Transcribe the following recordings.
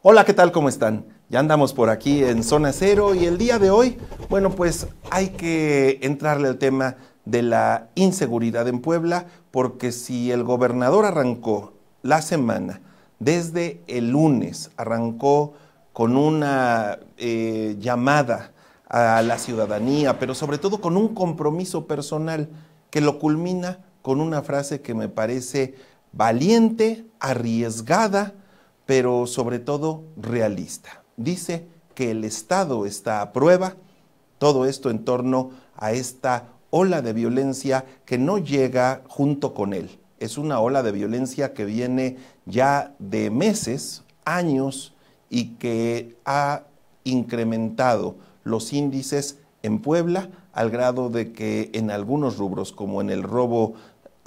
Hola, ¿qué tal? ¿Cómo están? Ya andamos por aquí en Zona Cero y el día de hoy, bueno, pues hay que entrarle al tema de la inseguridad en Puebla, porque si el gobernador arrancó la semana, desde el lunes arrancó con una eh, llamada a la ciudadanía, pero sobre todo con un compromiso personal que lo culmina con una frase que me parece valiente, arriesgada, pero sobre todo realista. Dice que el Estado está a prueba, todo esto en torno a esta ola de violencia que no llega junto con él. Es una ola de violencia que viene ya de meses, años, y que ha incrementado los índices en Puebla al grado de que en algunos rubros, como en el robo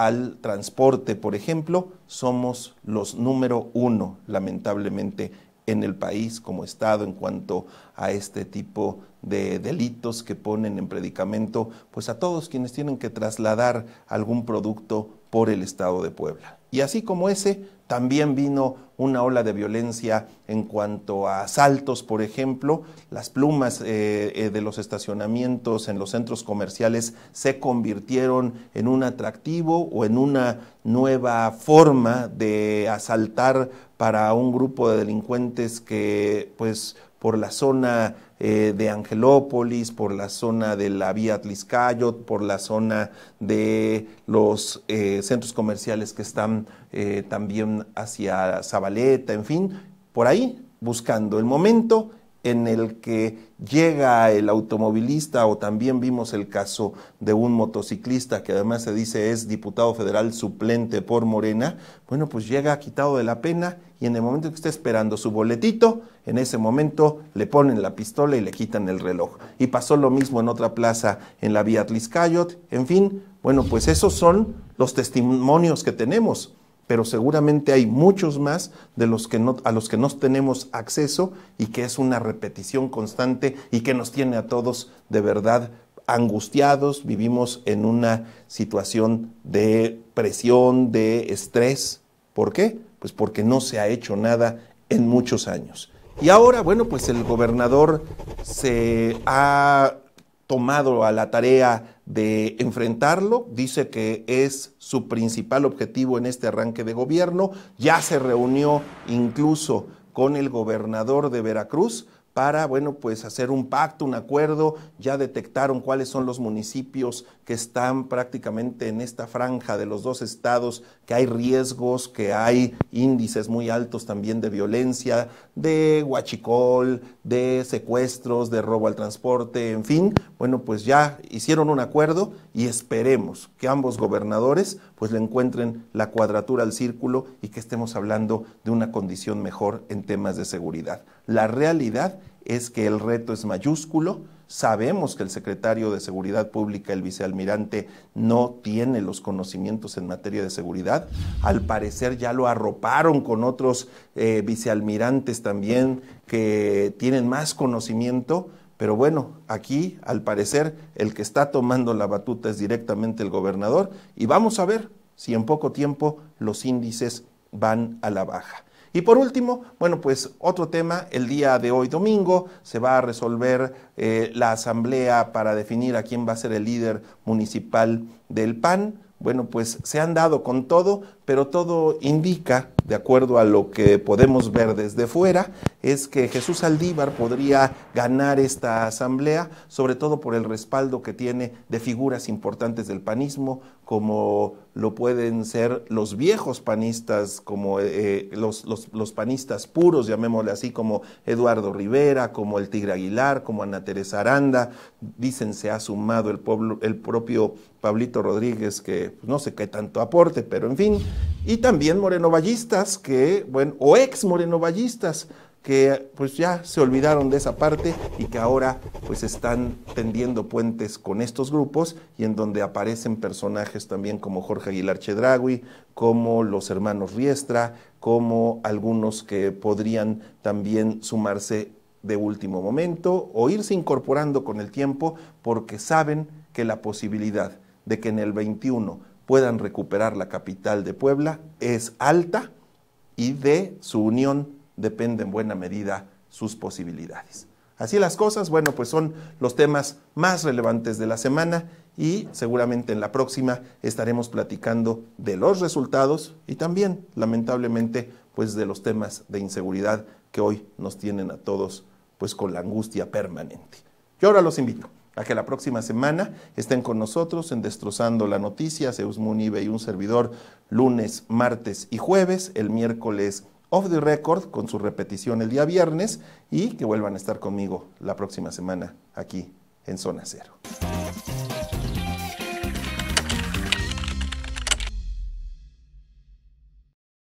al transporte, por ejemplo, somos los número uno, lamentablemente, en el país como Estado en cuanto a este tipo de delitos que ponen en predicamento pues a todos quienes tienen que trasladar algún producto por el Estado de Puebla. Y así como ese, también vino una ola de violencia en cuanto a asaltos, por ejemplo. Las plumas eh, eh, de los estacionamientos en los centros comerciales se convirtieron en un atractivo o en una nueva forma de asaltar para un grupo de delincuentes que pues por la zona eh, de Angelópolis, por la zona de la vía Atliscayot, por la zona de los eh, centros comerciales que están eh, también hacia Zabaleta, en fin, por ahí, buscando el momento en el que llega el automovilista o también vimos el caso de un motociclista que además se dice es diputado federal suplente por Morena, bueno, pues llega quitado de la pena y en el momento que está esperando su boletito, en ese momento le ponen la pistola y le quitan el reloj. Y pasó lo mismo en otra plaza en la vía Tliscayot. en fin, bueno, pues esos son los testimonios que tenemos pero seguramente hay muchos más de los que no, a los que no tenemos acceso y que es una repetición constante y que nos tiene a todos de verdad angustiados, vivimos en una situación de presión, de estrés. ¿Por qué? Pues porque no se ha hecho nada en muchos años. Y ahora, bueno, pues el gobernador se ha tomado a la tarea de enfrentarlo. Dice que es su principal objetivo en este arranque de gobierno. Ya se reunió incluso con el gobernador de Veracruz para, bueno, pues hacer un pacto, un acuerdo, ya detectaron cuáles son los municipios que están prácticamente en esta franja de los dos estados, que hay riesgos, que hay índices muy altos también de violencia, de huachicol, de secuestros, de robo al transporte, en fin, bueno, pues ya hicieron un acuerdo y esperemos que ambos gobernadores pues le encuentren la cuadratura al círculo y que estemos hablando de una condición mejor en temas de seguridad. La realidad es que el reto es mayúsculo, Sabemos que el secretario de Seguridad Pública, el vicealmirante, no tiene los conocimientos en materia de seguridad. Al parecer ya lo arroparon con otros eh, vicealmirantes también que tienen más conocimiento, pero bueno, aquí al parecer el que está tomando la batuta es directamente el gobernador y vamos a ver si en poco tiempo los índices van a la baja. Y por último, bueno, pues otro tema, el día de hoy domingo se va a resolver eh, la asamblea para definir a quién va a ser el líder municipal del PAN bueno, pues se han dado con todo, pero todo indica, de acuerdo a lo que podemos ver desde fuera, es que Jesús Aldívar podría ganar esta asamblea, sobre todo por el respaldo que tiene de figuras importantes del panismo, como lo pueden ser los viejos panistas, como eh, eh, los, panistas puros, llamémosle así, como Eduardo Rivera, como el Tigre Aguilar, como Ana Teresa Aranda. Dicen se ha sumado el, pueblo, el propio Pablito Rodríguez, que pues, no sé qué tanto aporte, pero en fin, y también morenovallistas, que, bueno, o ex morenovallistas, que pues ya se olvidaron de esa parte y que ahora pues están tendiendo puentes con estos grupos y en donde aparecen personajes también como Jorge Aguilar Chedragui, como los hermanos Riestra, como algunos que podrían también sumarse de último momento o irse incorporando con el tiempo porque saben que la posibilidad de que en el 21 puedan recuperar la capital de Puebla es alta y de su unión depende en buena medida sus posibilidades. Así las cosas, bueno, pues son los temas más relevantes de la semana y seguramente en la próxima estaremos platicando de los resultados y también, lamentablemente, pues de los temas de inseguridad que hoy nos tienen a todos pues con la angustia permanente. Yo ahora los invito a que la próxima semana estén con nosotros en Destrozando la Noticia, Zeus Munibe y un servidor lunes, martes y jueves, el miércoles off the record con su repetición el día viernes y que vuelvan a estar conmigo la próxima semana aquí en Zona Cero.